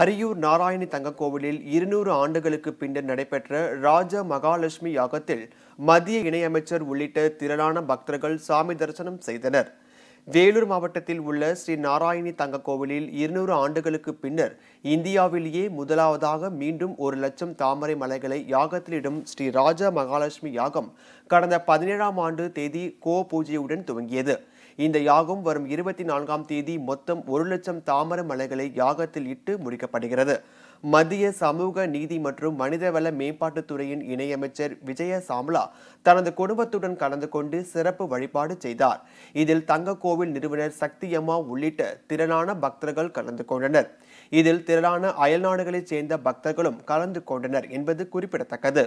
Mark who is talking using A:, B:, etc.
A: அரியூர் நாராயணி தங்கக்கோவிலில் இருநூறு ஆண்டுகளுக்கு பின்னர் நடைபெற்ற ராஜ மகாலட்சுமி யாகத்தில் மத்திய இணையமைச்சர் உள்ளிட்ட திரளான பக்தர்கள் சாமி தரிசனம் செய்தனர் வேலூர் மாவட்டத்தில் உள்ள ஸ்ரீ நாராயணி தங்கக்கோவிலில் இருநூறு ஆண்டுகளுக்கு பின்னர் இந்தியாவிலேயே முதலாவதாக மீண்டும் ஒரு லட்சம் தாமரை மலைகளை யாகத்திலிடும் ஸ்ரீ ராஜ மகாலட்சுமி யாகம் கடந்த பதினேழாம் ஆண்டு தேதி கோ பூஜையுடன் துவங்கியது இந்த யாகம் வரும் இருபத்தி நான்காம் தேதி மொத்தம் ஒரு லட்சம் தாமர மலைகளை யாகத்தில் இட்டு முடிக்கப்படுகிறது மத்திய சமூக நீதி மற்றும் மனிதவள மேம்பாட்டுத்துறையின் இணையமைச்சர் விஜய சாம்லா தனது குடும்பத்துடன் கலந்து கொண்டு சிறப்பு வழிபாடு செய்தார் இதில் தங்க கோவில் நிறுவனர் சக்தியம்மா உள்ளிட்ட திரளான பக்தர்கள் கலந்து கொண்டனர் இதில் திரளான அயல்நாடுகளைச் சேர்ந்த பக்தர்களும் கலந்து கொண்டனர் என்பது குறிப்பிடத்தக்கது